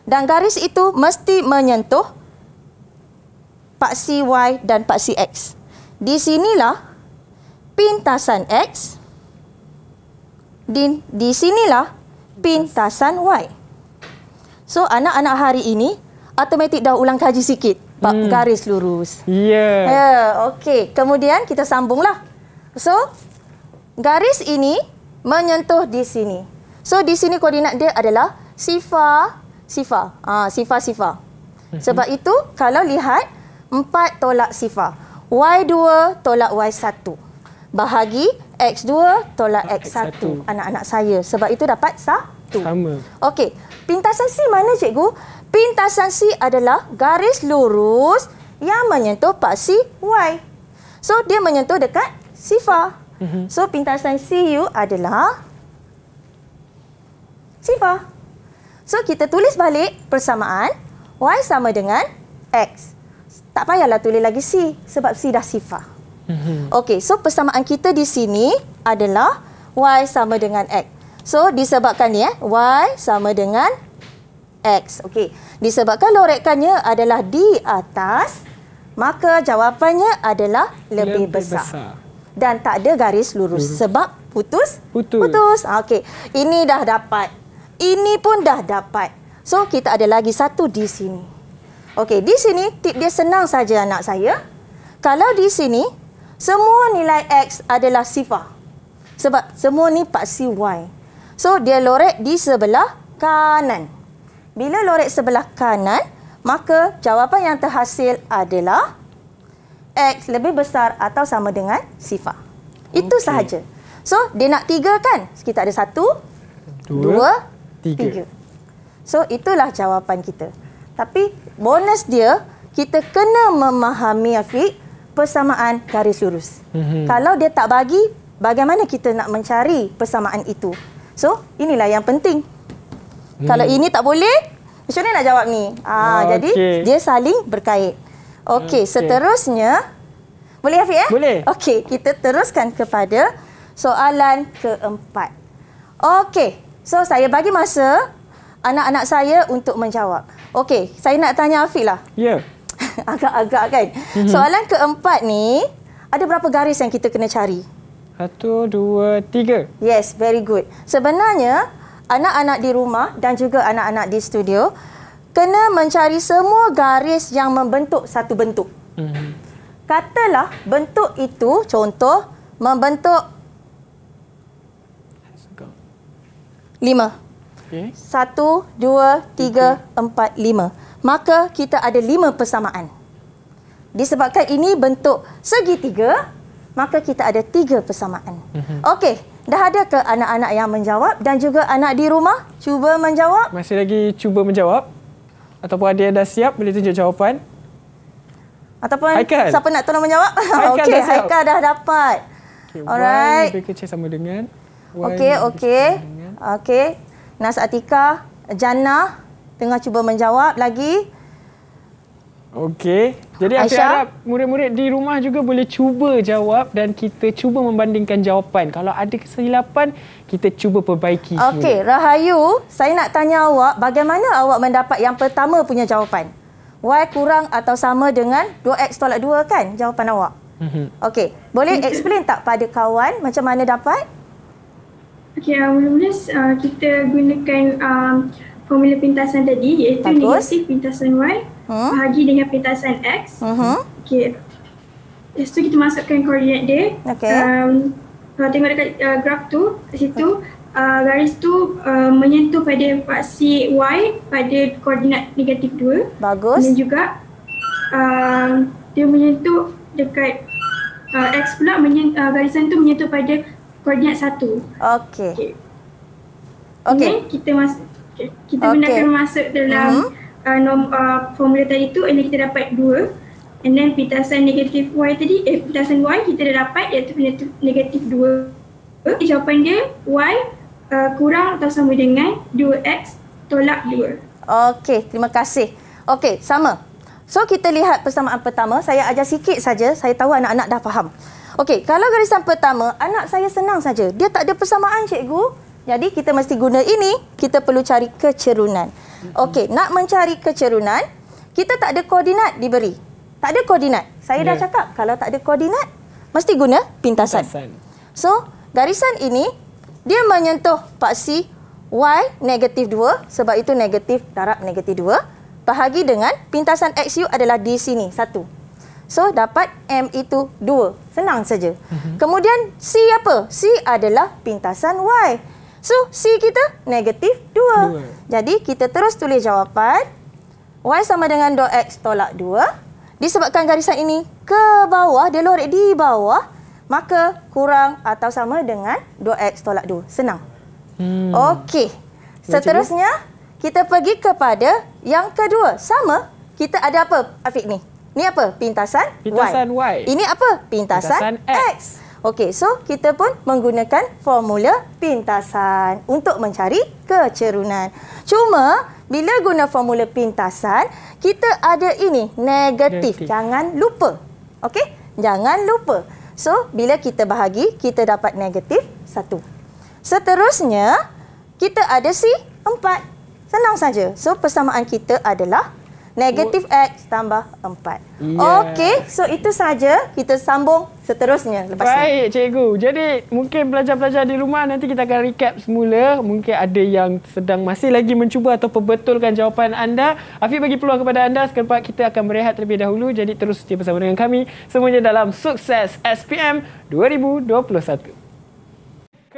dan garis itu mesti menyentuh paksi Y dan paksi X. Di sinilah pintasan X di, di sinilah pintasan Y. So anak-anak hari ini automatik dah ulang kaji sikit hmm. garis lurus. Ya. Yeah. Ya, yeah, okey. Kemudian kita sambunglah. So garis ini menyentuh di sini. So di sini koordinat dia adalah sifa sifa. Ha, sifa sifa. Mhm. Sebab itu kalau lihat 4 tolak sifa. Y2 tolak Y1. Bahagi X2 tolak X1. Anak-anak saya. Sebab itu dapat satu. Sama. Okey. Pintasan C mana cikgu? Pintasan C adalah garis lurus yang menyentuh paksi Y. So dia menyentuh dekat sifa hmm So pintasan CU adalah Siva. So kita tulis balik persamaan Y sama dengan X. Tak payahlah tulis lagi C sebab C dah sifar. Mm-hmm. Okey, so persamaan kita di sini adalah Y sama dengan X. So disebabkan ni eh, Y sama dengan X. Okay, disebabkan lorekannya adalah di atas, maka jawapannya adalah lebih, lebih besar. besar dan tak ada garis lurus hmm. sebab putus putus, putus. okey ini dah dapat ini pun dah dapat so kita ada lagi satu di sini okey di sini tip dia senang saja anak saya kalau di sini semua nilai x adalah sifar sebab semua ni paksi y so dia lorek di sebelah kanan bila lorek sebelah kanan maka jawapan yang terhasil adalah X lebih besar atau sama dengan sifar. Itu sahaja. So, dia nak tiga kan? Kita ada satu, dua, dua tiga. tiga. So, itulah jawapan kita. Tapi, bonus dia, kita kena memahami, Afiq, persamaan garis lurus. Mm-hmm. Kalau dia tak bagi, bagaimana kita nak mencari persamaan itu? So, inilah yang penting. Mm. Kalau hmm. ini tak boleh, macam mana nak jawab ni? Ah, okay. Jadi, dia saling berkait. Okey, okay. seterusnya boleh Afiq ya? Boleh. Okey, kita teruskan kepada soalan keempat. Okey, so saya bagi masa anak-anak saya untuk menjawab. Okey, saya nak tanya Afiq lah. Ya. Yeah. Agak-agak kan? Mhm. Soalan keempat ni, ada berapa garis yang kita kena cari? Satu, dua, tiga. Yes, very good. Sebenarnya, anak-anak di rumah dan juga anak-anak di studio, kena mencari semua garis yang membentuk satu bentuk. Hmm. Katalah bentuk itu contoh membentuk lima. Okay. Satu, dua, tiga, okay. empat, lima. Maka kita ada lima persamaan. Disebabkan ini bentuk segitiga, maka kita ada tiga persamaan. Mhm. Okey, dah ada ke anak-anak yang menjawab dan juga anak di rumah cuba menjawab? Masih lagi cuba menjawab. Ataupun ada yang dah siap boleh tunjuk jawapan. Ataupun Haikal. siapa nak tolong menjawab? Okey, Haikal dah dapat. Okay, Alright. Okey, kecil sama dengan. Okey, okey. Okey. Nas Atika, Jana tengah cuba menjawab lagi. Okey. Jadi Aisyah? aku harap murid-murid di rumah juga boleh cuba jawab dan kita cuba membandingkan jawapan. Kalau ada kesilapan, kita cuba perbaiki. Okey, Rahayu, saya nak tanya awak bagaimana awak mendapat yang pertama punya jawapan? Y kurang atau sama dengan 2X tolak 2 kan jawapan awak? Mhm. Okey, boleh explain tak pada kawan macam mana dapat? Okey, uh, mula-mula uh, kita gunakan uh, formula pintasan tadi iaitu Bagus. negatif pintasan Y hmm. bahagi dengan pintasan X. Uh-huh. Okey. Lepas tu kita masukkan koordinat dia. Okay. Um, kalau tengok dekat uh, graf tu, kat situ hmm. uh, garis tu uh, menyentuh pada paksi Y pada koordinat negatif 2. Bagus. Dan juga uh, dia menyentuh dekat uh, X pula, menyen, uh, garisan tu menyentuh pada koordinat 1. Okey. Okey. Okay. okay. okay. okay kita okay. gunakan masuk dalam mm-hmm. uh, nom, uh, formula tadi tu and then kita dapat dua, and then pitasan negatif y tadi eh pitasan y kita dah dapat iaitu negatif 2 jawapan dia y uh, kurang atau sama dengan dua x tolak dua. Okey, terima kasih Okey, sama So kita lihat persamaan pertama saya ajar sikit saja saya tahu anak-anak dah faham Okey, kalau garisan pertama, anak saya senang saja. Dia tak ada persamaan, cikgu. Jadi kita mesti guna ini, kita perlu cari kecerunan. Okey, nak mencari kecerunan, kita tak ada koordinat diberi. Tak ada koordinat. Saya yeah. dah ya. cakap kalau tak ada koordinat, mesti guna pintasan. pintasan. So, garisan ini dia menyentuh paksi y negatif 2 sebab itu negatif darab negatif 2 bahagi dengan pintasan x xu adalah di sini 1. So dapat m itu 2. Senang saja. Mm-hmm. Kemudian c apa? C adalah pintasan y. So, C kita negatif 2. 2. Jadi, kita terus tulis jawapan. Y sama dengan dot X tolak 2. Disebabkan garisan ini ke bawah, dia lorik di bawah. Maka, kurang atau sama dengan dot X tolak 2. Senang. Hmm. Okey. Seterusnya, kita pergi kepada yang kedua. Sama, kita ada apa, Afiq ni? Ni apa? Pintasan, Pintasan Y. Pintasan Y. Ini apa? Pintasan, Pintasan X. X. Okey, so kita pun menggunakan formula pintasan untuk mencari kecerunan. Cuma bila guna formula pintasan, kita ada ini negatif. negatif. Jangan lupa. Okey? Jangan lupa. So, bila kita bahagi, kita dapat negatif 1. Seterusnya, kita ada C 4. Senang saja. So, persamaan kita adalah Negatif X tambah 4. Yeah. Okey, so itu saja. Kita sambung seterusnya lepas Baik, ni. Baik, cikgu. Jadi mungkin pelajar-pelajar di rumah nanti kita akan recap semula. Mungkin ada yang sedang masih lagi mencuba atau perbetulkan jawapan anda. Afiq bagi peluang kepada anda. Sekarang kita akan berehat terlebih dahulu. Jadi terus setia bersama dengan kami. Semuanya dalam Sukses SPM 2021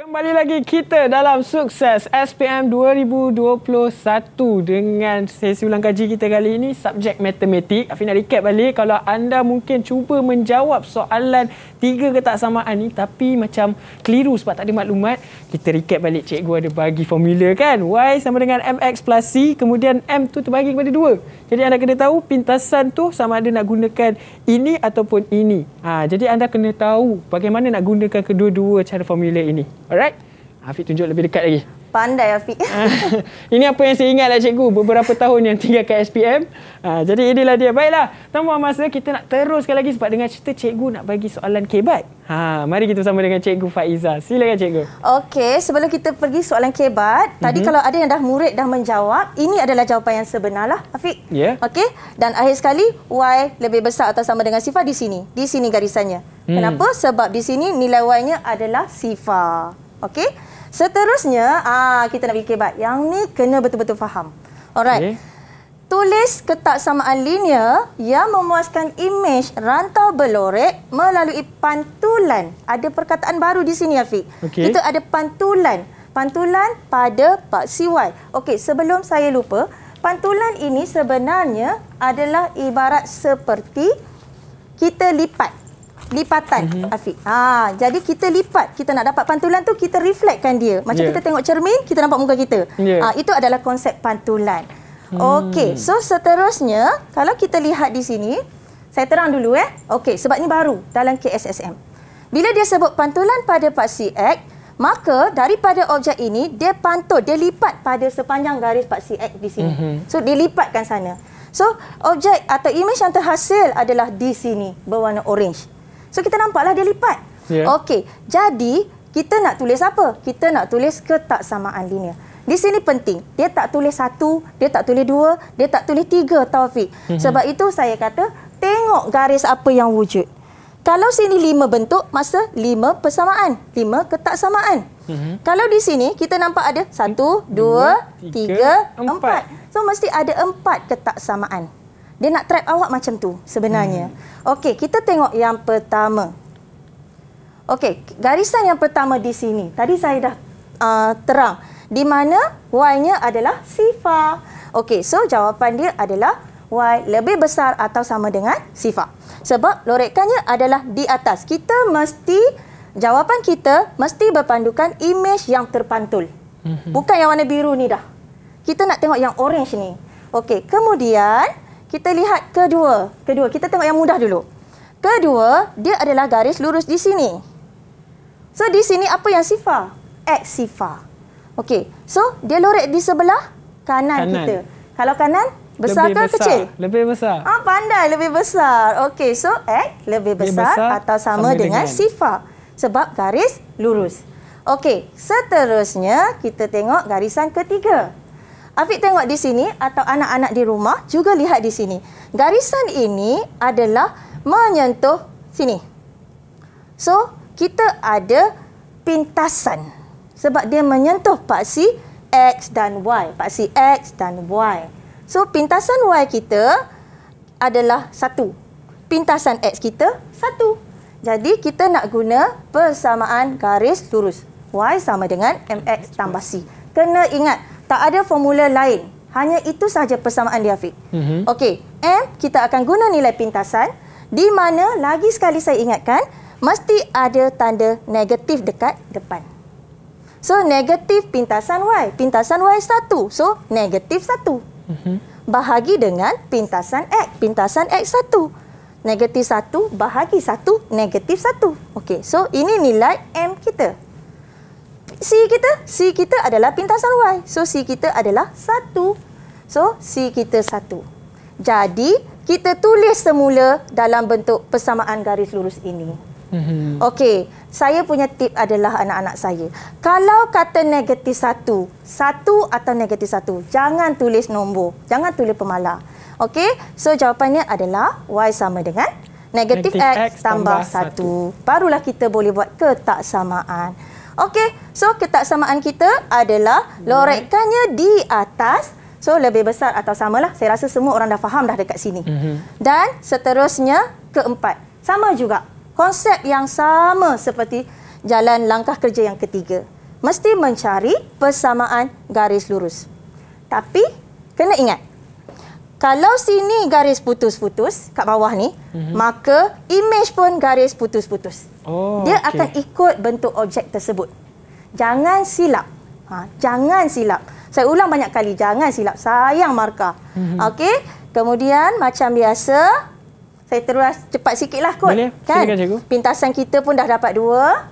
kembali lagi kita dalam sukses SPM 2021 dengan sesi ulang kaji kita kali ini subjek matematik. Afi nak recap balik kalau anda mungkin cuba menjawab soalan tiga ketaksamaan ni tapi macam keliru sebab tak ada maklumat. Kita recap balik cikgu ada bagi formula kan. Y sama dengan MX plus C kemudian M tu terbagi kepada dua. Jadi anda kena tahu pintasan tu sama ada nak gunakan ini ataupun ini. Ha, jadi anda kena tahu bagaimana nak gunakan kedua-dua cara formula ini. Alright alright Afiq tunjuk lebih dekat lagi pandai Afiq ah, ini apa yang saya ingat lah cikgu beberapa tahun yang tinggal kat SPM ha, ah, jadi inilah dia baiklah tanpa masa kita nak teruskan lagi sebab dengan cerita cikgu nak bagi soalan kebat ha, mari kita sama dengan cikgu Faiza silakan cikgu Okey, sebelum kita pergi soalan kebat mm-hmm. tadi mhm. kalau ada yang dah murid dah menjawab ini adalah jawapan yang sebenar lah Afiq yeah. Okey, dan akhir sekali Y lebih besar atau sama dengan sifar di sini di sini garisannya hmm. kenapa? sebab di sini nilai Y nya adalah sifar Okey. Seterusnya, ah kita nak fikir bab yang ni kena betul-betul faham. Alright. Okay. Tulis ketak samaan linear yang memuaskan imej rantau belorek melalui pantulan. Ada perkataan baru di sini Afiq. Okay. Kita ada pantulan. Pantulan pada paksi Y. Okey, sebelum saya lupa, pantulan ini sebenarnya adalah ibarat seperti kita lipat lipatan mm-hmm. Afiq. Ha, jadi kita lipat, kita nak dapat pantulan tu kita reflectkan dia. Macam yeah. kita tengok cermin, kita nampak muka kita. Yeah. Ha, itu adalah konsep pantulan. Hmm. Okey, so seterusnya kalau kita lihat di sini, saya terang dulu eh. Okey, sebab ni baru dalam KSSM. Bila dia sebut pantulan pada paksi X, maka daripada objek ini dia pantul, dia lipat pada sepanjang garis paksi X di sini. Mm-hmm. So dilipatkan sana. So objek atau image yang terhasil adalah di sini berwarna orange. So kita nampaklah dia lipat. Yeah. Okey, jadi kita nak tulis apa? Kita nak tulis ketaksamaan linear. Di sini penting. Dia tak tulis satu, dia tak tulis dua, dia tak tulis tiga, Taufik. Mhm. Sebab itu saya kata, tengok garis apa yang wujud. Kalau sini lima bentuk, masa lima persamaan. Lima ketaksamaan. Mhm. Kalau di sini, kita nampak ada satu, dua, dua tiga, tiga, empat. So, mesti ada empat ketaksamaan. Dia nak trap awak macam tu sebenarnya. Hmm. Okey, kita tengok yang pertama. Okey, garisan yang pertama di sini. Tadi saya dah uh, terang. Di mana Y-nya adalah sifar. Okey, so jawapan dia adalah Y lebih besar atau sama dengan sifar. Sebab lorekannya adalah di atas. Kita mesti, jawapan kita mesti berpandukan imej yang terpantul. Mhm. Bukan yang warna biru ni dah. Kita nak tengok yang orange ni. Okey, kemudian kita lihat kedua. Kedua, kita tengok yang mudah dulu. Kedua, dia adalah garis lurus di sini. So, di sini apa yang sifar? X sifar. Okey, so dia lorek di sebelah kanan, kanan. kita. Kalau kanan, besar lebih ke besar. kecil? Lebih besar. Ah, pandai, lebih besar. Okey, so X lebih besar, lebih besar atau sama, sama dengan, dengan sifar. Sebab garis lurus. Okey, seterusnya kita tengok garisan ketiga. Afiq tengok di sini atau anak-anak di rumah juga lihat di sini. Garisan ini adalah menyentuh sini. So, kita ada pintasan sebab dia menyentuh paksi X dan Y. Paksi X dan Y. So, pintasan Y kita adalah satu. Pintasan X kita satu. Jadi, kita nak guna persamaan garis lurus. Y sama dengan MX tambah C. Kena ingat, tak ada formula lain. Hanya itu sahaja persamaan dia, Afiq. Mm -hmm. Okey, M, kita akan guna nilai pintasan. Di mana, lagi sekali saya ingatkan, mesti ada tanda negatif dekat depan. So, negatif pintasan Y. Pintasan Y satu, So, negatif satu, Mm -hmm. Bahagi dengan pintasan X. Pintasan X satu, Negatif satu bahagi satu negatif satu. Okey, so ini nilai M kita. C kita, C kita adalah pintasan Y. So C kita adalah 1. So C kita 1. Jadi kita tulis semula dalam bentuk persamaan garis lurus ini. Mm-hmm. Okey, saya punya tip adalah anak-anak saya. Kalau kata negatif 1, 1 atau negatif 1, jangan tulis nombor. Jangan tulis pemalar. Okey, so jawapannya adalah Y sama dengan negatif X, X tambah 1. Barulah kita boleh buat ketaksamaan. Okey, so ketaksamaan kita adalah hmm. lorekannya di atas. So, lebih besar atau samalah. Saya rasa semua orang dah faham dah dekat sini. Hmm. Dan seterusnya, keempat. Sama juga. Konsep yang sama seperti jalan langkah kerja yang ketiga. Mesti mencari persamaan garis lurus. Tapi, kena ingat. Kalau sini garis putus-putus, kat bawah ni, mm -hmm. maka imej pun garis putus-putus. Oh, dia okay. akan ikut bentuk objek tersebut. Jangan silap. Ha, jangan silap. Saya ulang banyak kali. Jangan silap. Sayang markah. Mhm. Okey. Kemudian macam biasa. Saya terus cepat sikit lah kot. Boleh. Kan? Silakan cikgu. Pintasan kita pun dah dapat dua.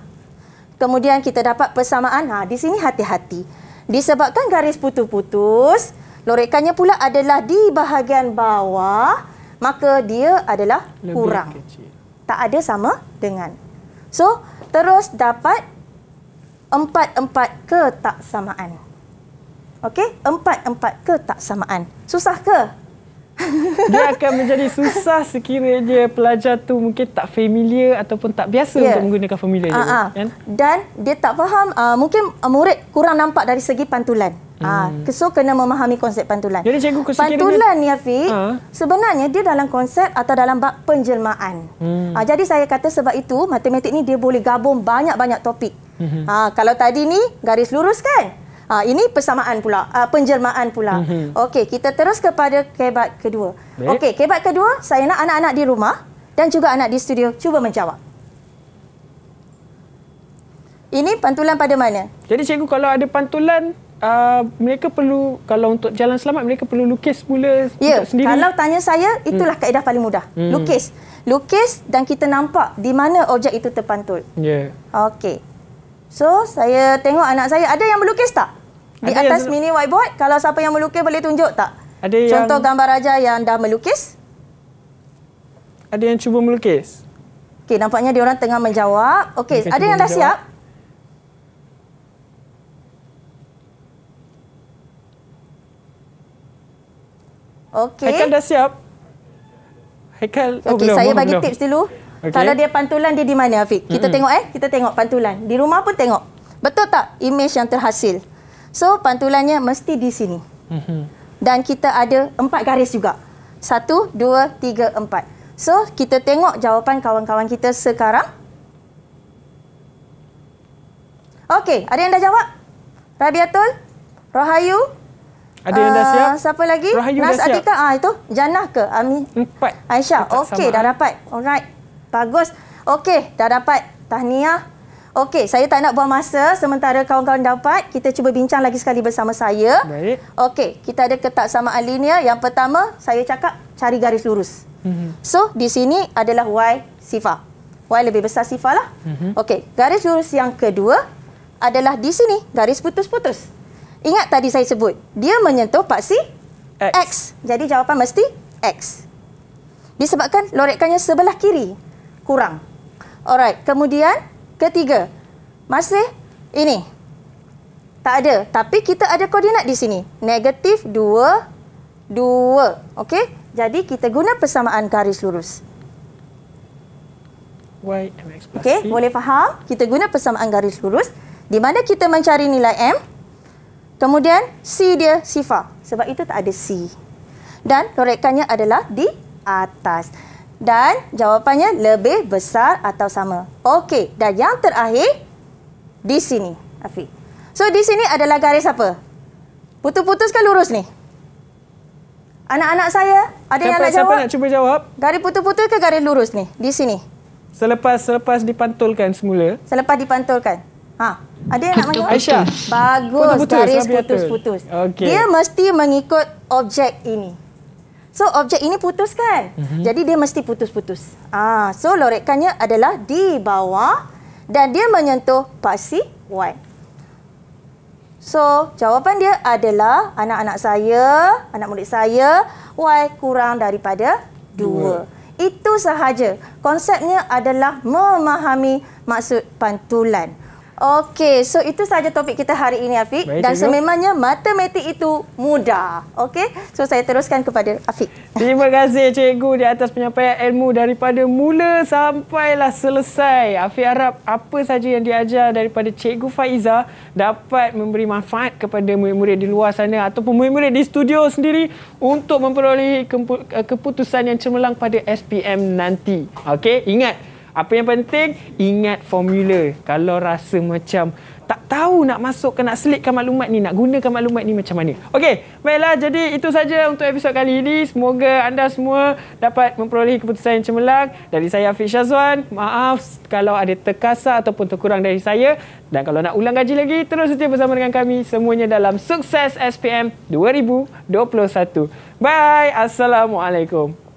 Kemudian kita dapat persamaan. Ha, di sini hati-hati. Disebabkan garis putus-putus. Lorekannya pula adalah di bahagian bawah. Maka dia adalah kurang. Tak ada sama dengan. So, terus dapat empat-empat ketaksamaan. Okey, empat-empat ketaksamaan. Susah ke? dia akan menjadi susah sekiranya pelajar tu mungkin tak familiar ataupun tak biasa yeah. untuk menggunakan formula dia. Uh-huh. Kan? Dan dia tak faham, uh, mungkin murid kurang nampak dari segi pantulan. Hmm. Uh, so, kena memahami konsep pantulan. Jadi, cikgu, pantulan ni, Afiq, uh-huh. Ha? sebenarnya dia dalam konsep atau dalam bab penjelmaan. Hmm. Uh, jadi, saya kata sebab itu, matematik ni dia boleh gabung banyak-banyak topik. Ha, kalau tadi ni garis lurus kan? Ha, ini persamaan pula, ha, penjelmaan pula. Mm -hmm. Okey, kita terus kepada kebat kedua. Okey, kebat kedua, saya nak anak-anak di rumah dan juga anak di studio cuba menjawab. Ini pantulan pada mana? Jadi cikgu, kalau ada pantulan, uh, mereka perlu, kalau untuk jalan selamat, mereka perlu lukis pula ya, sendiri. Kalau tanya saya, hmm. itulah hmm. kaedah paling mudah. Hmm. Lukis. Lukis dan kita nampak di mana objek itu terpantul. Ya. Yeah. Okey. So, saya tengok anak saya. Ada yang melukis tak? Di ada atas mini whiteboard, kalau siapa yang melukis boleh tunjuk tak? Ada yang Contoh gambar raja yang dah melukis. Ada yang cuba melukis. Okey, nampaknya dia orang tengah menjawab. Okey, ada yang dah menjawab. siap? Okey. Haikal dah siap? Haikal, oh okay, Okey, saya oh, bagi belum. tips dulu. Okay. Kalau dia pantulan, dia di mana, Afiq? Kita mm -mm. tengok eh. Kita tengok pantulan. Di rumah pun tengok. Betul tak image yang terhasil? So pantulannya mesti di sini. Mhm. Dan kita ada empat garis juga. Satu, dua, tiga, empat. So kita tengok jawapan kawan-kawan kita sekarang. Okey, ada yang dah jawab? Rabiatul? Rohayu? Ada yang dah ah, siap? Siapa lagi? Rahayu Nas Atika? Ah, itu? Jannah ke? Ami? Empat. Aisyah? Okey, dah dapat. Alright. Bagus. Okey, dah dapat. Tahniah. Okey, saya tak nak buang masa sementara kawan-kawan dapat. Kita cuba bincang lagi sekali bersama saya. Baik. Okey, kita ada ketak sama alinia. Yang pertama, saya cakap cari garis lurus. Mm -hmm. So, di sini adalah Y sifar. Y lebih besar sifar lah. Mm -hmm. Okey, garis lurus yang kedua adalah di sini, garis putus-putus. Ingat tadi saya sebut, dia menyentuh paksi X. X. Jadi jawapan mesti X. Disebabkan lorekannya sebelah kiri, kurang. Alright, kemudian ketiga. Masih ini. Tak ada. Tapi kita ada koordinat di sini. Negatif 2, 2. Okey? Jadi kita guna persamaan garis lurus. Y, MX plus okay, C. Boleh faham? Kita guna persamaan garis lurus. Di mana kita mencari nilai M. Kemudian C dia sifar. Sebab itu tak ada C. Dan lorekannya adalah di atas. Dan jawapannya lebih besar atau sama. Okey, dan yang terakhir di sini, Afiq. So, di sini adalah garis apa? Putus-putus ke lurus ni? Anak-anak saya, ada siapa, yang nak jawab? Siapa nak cuba jawab? Garis putus-putus ke garis lurus ni? Di sini. Selepas selepas dipantulkan semula. Selepas dipantulkan. Ha. Ada yang putus, nak putus. Aisyah. Bagus, putus, garis putus-putus. Okay. Dia mesti mengikut objek ini. So objek ini putus kan? Mm -hmm. Jadi dia mesti putus-putus. Ah, so lorekannya adalah di bawah dan dia menyentuh pasi Y. So jawapan dia adalah anak-anak saya, anak murid saya Y kurang daripada 2. Itu sahaja. Konsepnya adalah memahami maksud pantulan. Okey, so itu sahaja topik kita hari ini Afiq Baik, dan sememangnya matematik itu mudah. Okey, so saya teruskan kepada Afiq. Terima kasih cikgu di atas penyampaian ilmu daripada mula sampailah selesai. Afiq harap apa sahaja yang diajar daripada cikgu Faiza dapat memberi manfaat kepada murid-murid di luar sana ataupun murid-murid di studio sendiri untuk memperoleh keputusan yang cemerlang pada SPM nanti. Okey, ingat apa yang penting, ingat formula. Kalau rasa macam tak tahu nak masuk ke nak selitkan maklumat ni, nak gunakan maklumat ni macam mana. Okey, baiklah jadi itu saja untuk episod kali ini. Semoga anda semua dapat memperoleh keputusan yang cemerlang. Dari saya Afiq Syazwan, maaf kalau ada terkasar ataupun terkurang dari saya. Dan kalau nak ulang gaji lagi, terus setia bersama dengan kami semuanya dalam Sukses SPM 2021. Bye, Assalamualaikum.